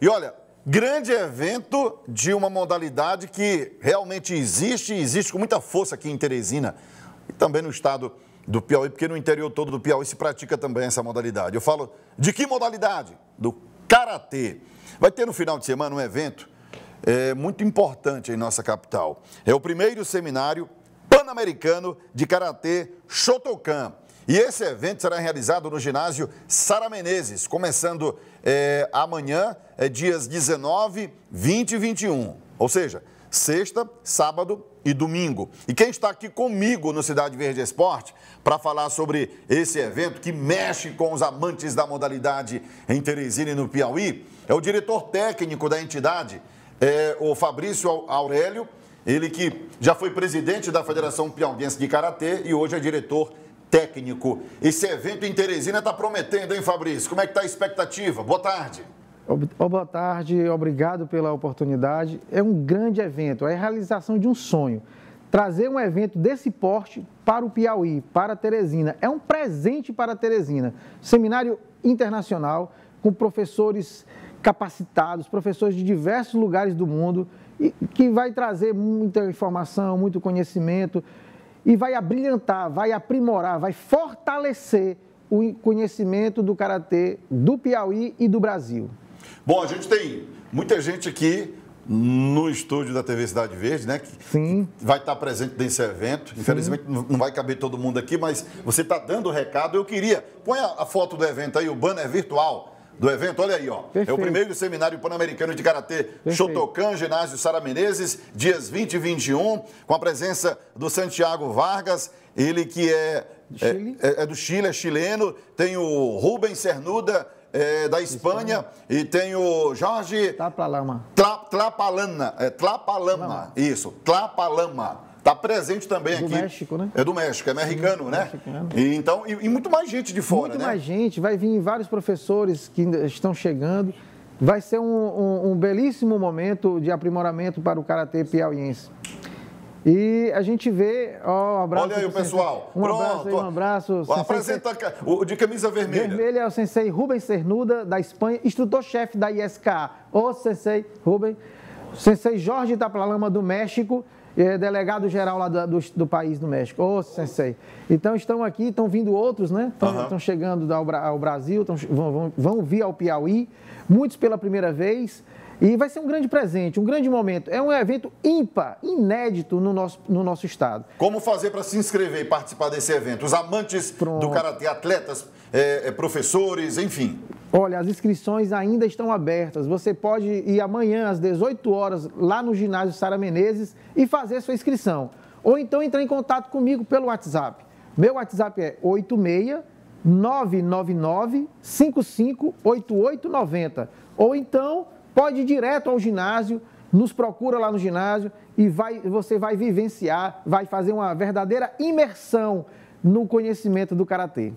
E olha, grande evento de uma modalidade que realmente existe e existe com muita força aqui em Teresina e também no estado do Piauí, porque no interior todo do Piauí se pratica também essa modalidade. Eu falo de que modalidade? Do Karatê. Vai ter no final de semana um evento é, muito importante em nossa capital. É o primeiro seminário pan-americano de Karatê Shotokan. E esse evento será realizado no ginásio Sara Menezes, começando é, amanhã, é, dias 19, 20 e 21. Ou seja, sexta, sábado e domingo. E quem está aqui comigo no Cidade Verde Esporte para falar sobre esse evento que mexe com os amantes da modalidade em Teresina e no Piauí é o diretor técnico da entidade, é, o Fabrício Aurélio, ele que já foi presidente da Federação Piauiense de Karatê e hoje é diretor técnico técnico. Esse evento em Teresina está prometendo, hein, Fabrício? Como é que está a expectativa? Boa tarde. Oh, boa tarde, obrigado pela oportunidade. É um grande evento, é a realização de um sonho. Trazer um evento desse porte para o Piauí, para Teresina, é um presente para Teresina. Seminário internacional com professores capacitados, professores de diversos lugares do mundo, e que vai trazer muita informação, muito conhecimento e vai abrilhantar, vai aprimorar, vai fortalecer o conhecimento do karatê do Piauí e do Brasil. Bom, a gente tem muita gente aqui no estúdio da TV Cidade Verde, né? Que Sim. Vai estar presente nesse evento. Infelizmente Sim. não vai caber todo mundo aqui, mas você está dando o recado. Eu queria. Põe a foto do evento aí, o banner virtual do evento. Olha aí, ó. Perfeito. É o primeiro seminário pan-americano de karatê Perfeito. Shotokan, ginásio Sara Menezes, dias 20 e 21, com a presença do Santiago Vargas, ele que é, é, é, é, do Chile, é chileno, tem o Rubens Cernuda. É, da Espanha, Espanha, e tem o Jorge. Trapalama. Tra, É, Trapalama. Isso, Trapalama Está presente também é do aqui. Do México, né? É do México, é americano, Sim, né? Mexicano. E, então, e, e, muito mais gente de fora, muito né? mais gente, vai vir vários professores que estão chegando. Vai ser um, um, um belíssimo momento de aprimoramento para o Karatê piauiense. E a gente vê. Ó, um abraço. Olha aí o pessoal. Um Pronto. abraço aí, um abraço. Apresenta o de camisa vermelha. Vermelha é o sensei Rubens Cernuda, da Espanha, instrutor-chefe da ISK. O sensei Rubens. Sensei Jorge Tapalama, do México. É delegado geral lá do, do, do país do México. Ô, oh, sensei. Então estão aqui, estão vindo outros, né? Estão uhum. chegando ao, ao Brasil, tão, vão, vão, vão vir ao Piauí, muitos pela primeira vez. E vai ser um grande presente, um grande momento. É um evento ímpar, inédito no nosso, no nosso estado. Como fazer para se inscrever e participar desse evento? Os amantes Pronto. do Karatê, atletas, é, é, professores, enfim. Olha, as inscrições ainda estão abertas. Você pode ir amanhã às 18 horas lá no ginásio Sara Menezes e fazer sua inscrição. Ou então entrar em contato comigo pelo WhatsApp. Meu WhatsApp é 86 999 Ou então pode ir direto ao ginásio, nos procura lá no ginásio e vai, você vai vivenciar, vai fazer uma verdadeira imersão no conhecimento do karatê.